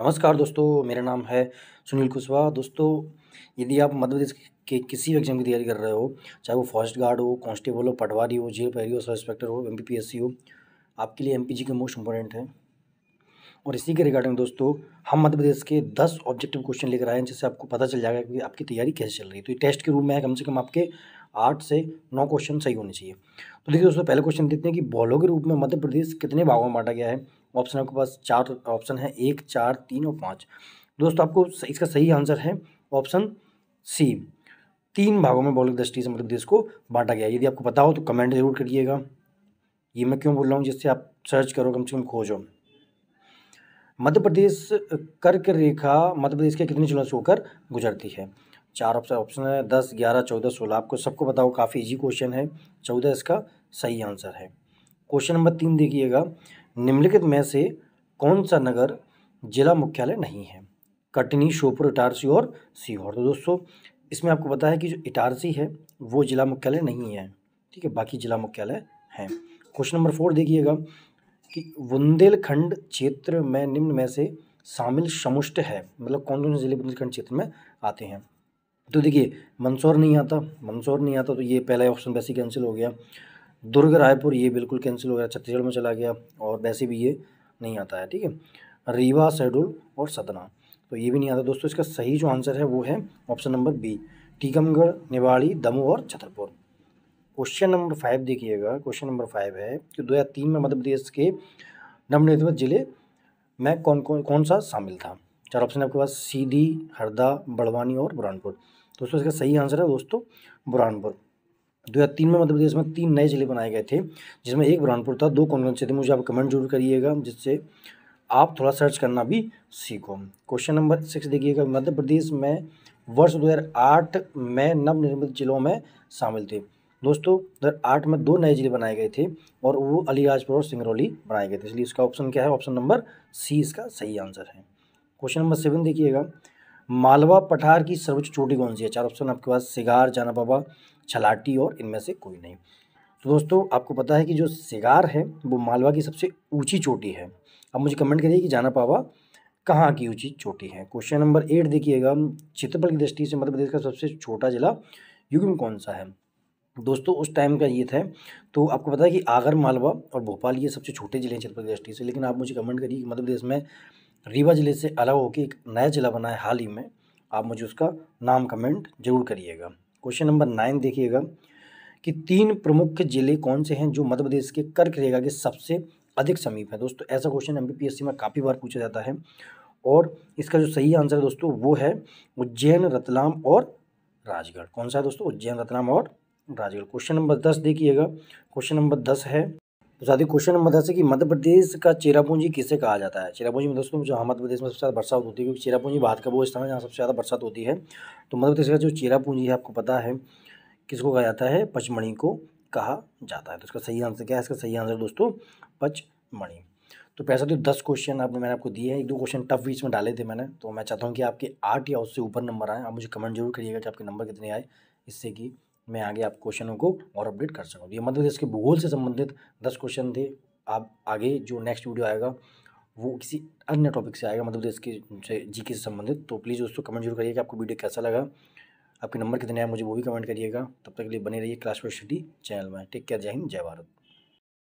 नमस्कार दोस्तों मेरा नाम है सुनील कुशवाहा दोस्तों यदि आप मध्य प्रदेश के किसी भी एग्जाम की तैयारी कर रहे हो चाहे वो फॉरेस्ट गार्ड हो कांस्टेबल हो पटवारी हो जेल पैरी हो सब इंस्पेक्टर हो एम हो आपके लिए एम पी के मोस्ट इंपॉर्टेंट है और इसी के रिगार्डिंग दोस्तों हम मध्य प्रदेश के दस ऑब्जेक्टिव क्वेश्चन लेकर आए हैं जिससे आपको पता चल जाएगा कि आपकी तैयारी कैसे चल रही है तो ये टेस्ट के रूप में है कम से कम आपके आठ से नौ क्वेश्चन सही होने चाहिए तो देखिए दोस्तों पहले क्वेश्चन देखते हैं कि बॉलों के रूप में मध्य प्रदेश कितने भागों में बांटा गया है ऑप्शन आपके पास चार ऑप्शन है एक चार तीन और पाँच दोस्तों आपको इसका सही आंसर है ऑप्शन सी तीन भागों में भौगोलिक दृष्टि से मध्य प्रदेश को बांटा गया यदि आपको पता हो तो कमेंट जरूर करिएगा ये मैं क्यों बोल रहा हूँ जिससे आप सर्च करो कम से कम खोजो मध्य प्रदेश कर्क रेखा मध्य प्रदेश के कितने जिलों से होकर गुजरती है चार ऑप्शन ऑप्शन है दस ग्यारह चौदह सोलह आपको सबको बताओ काफ़ी इजी क्वेश्चन है चौदह इसका सही आंसर है क्वेश्चन नंबर तीन देखिएगा निम्नलिखित में से कौन सा नगर जिला मुख्यालय नहीं है कटनी श्योपुर इटारसी और सीहोर तो दोस्तों इसमें आपको पता है कि जो इटारसी है वो जिला मुख्यालय नहीं है ठीक है बाकी जिला मुख्यालय हैं क्वेश्चन नंबर फोर देखिएगा कि बुंदेलखंड क्षेत्र में निम्न में से शामिल समुष्ट है मतलब कौन कौन से जिले बुंदेलखंड क्षेत्र में आते हैं तो देखिए मंदसौर नहीं आता मंदसौर नहीं आता तो ये पहला ऑप्शन वैसे कैंसिल हो गया दुर्ग रायपुर ये बिल्कुल कैंसिल हो गया छत्तीसगढ़ में चला गया और वैसे भी ये नहीं आता है ठीक है रीवा शहडोल और सतना तो ये भी नहीं आता दोस्तों इसका सही जो आंसर है वो है option number B Tikamgarh Niwari Damoh और छतरपुर क्वेश्चन नंबर फाइव देखिएगा क्वेश्चन नंबर फाइव है कि दो हज़ार तीन में मध्य प्रदेश के नवनिर्मित जिले में कौन कौन कौन सा शामिल था चार ऑप्शन आपके पास सीधी हरदा बड़वानी और बुरहानपुर दोस्तों इसका सही आंसर है दोस्तों बुरहानपुर दो हज़ार तीन में मध्य प्रदेश में तीन नए जिले बनाए गए थे जिसमें एक बुरहानपुर था दो कौन कौन से थे मुझे आप कमेंट जरूर करिएगा जिससे आप थोड़ा सर्च करना भी सीखो क्वेश्चन नंबर सिक्स देखिएगा मध्य प्रदेश में वर्ष 2008 में नवनिर्मित जिलों में शामिल थे दोस्तों दो आठ में दो नए जिले बनाए गए थे और वो अलीराजपुर और सिंगरौली बनाए गए थे इसलिए इसका ऑप्शन क्या है ऑप्शन नंबर सी इसका सही आंसर है क्वेश्चन नंबर सेवन देखिएगा मालवा पठार की सर्वोच्च चोटी कौन सी है चार ऑप्शन आपके पास सिगार जाना बाबा छलाटी और इनमें से कोई नहीं तो दोस्तों आपको पता है कि जो सिगार है वो मालवा की सबसे ऊंची चोटी है अब मुझे कमेंट करिए कि जाना पावा कहाँ की ऊंची चोटी है क्वेश्चन नंबर एट देखिएगा क्षेत्रफल की दृष्टि से मध्य प्रदेश का सबसे छोटा जिला युग में कौन सा है दोस्तों उस टाइम का ये था तो आपको पता है कि आगर मालवा और भोपाल ये सबसे छोटे जिले हैं क्षेत्रफल की दृष्टि से लेकिन आप मुझे कमेंट करिए कि मध्य प्रदेश में रीवा ज़िले से अलग होकर एक नया ज़िला बना है हाल ही में आप मुझे उसका नाम कमेंट जरूर करिएगा क्वेश्चन नंबर नाइन देखिएगा कि तीन प्रमुख ज़िले कौन से हैं जो मध्य प्रदेश के कर्क रेगा के सबसे अधिक समीप है दोस्तों ऐसा क्वेश्चन एम में काफ़ी बार पूछा जाता है और इसका जो सही आंसर है दोस्तों वो है उज्जैन रतलाम और राजगढ़ कौन सा है दोस्तों उज्जैन रतलाम और राजगढ़ क्वेश्चन नंबर दस देखिएगा क्वेश्चन नंबर दस है तो साथ ही क्वेश्चन नंबर दस है कि मध्य प्रदेश का चेरापूंजी किसे कहा जाता है चेरापूंजी में दोस्तों जहाँ मध्य प्रदेश में सबसे ज़्यादा बरसात होती है क्योंकि चेरापूंजी भारत का वो स्थान है जहाँ सबसे ज़्यादा बरसात होती है तो मध्य प्रदेश का जो चेरापूंजी है आपको पता है किसको कहा जाता है पचमढ़ी को कहा जाता है तो इसका सही आंसर क्या है इसका सही आंसर दोस्तों पचमढ़ी तो पैसा तो दस क्वेश्चन आपने मैंने आपको दिए हैं एक दो क्वेश्चन टफ बीच में डाले थे मैंने तो मैं चाहता हूँ कि आपके आठ या उससे ऊपर नंबर आए आप मुझे कमेंट जरूर करिएगा कि आपके नंबर कितने आए इससे कि मैं आगे आप क्वेश्चनों को और अपडेट कर सकूँ ये मध्य प्रदेश के भूगोल से संबंधित दस क्वेश्चन थे आप आगे जो नेक्स्ट वीडियो आएगा वो किसी अन्य टॉपिक से आएगा मध्य प्रदेश के से जी के से संबंधित तो प्लीज़ दोस्तों कमेंट जरूर करिए कि आपको वीडियो कैसा लगा आपके नंबर कितने हैं मुझे वो भी कमेंट करिएगा तब तक के लिए बने रहिए क्लास फोर स्टडी चैनल में टेक केयर जय हिंद जय भारत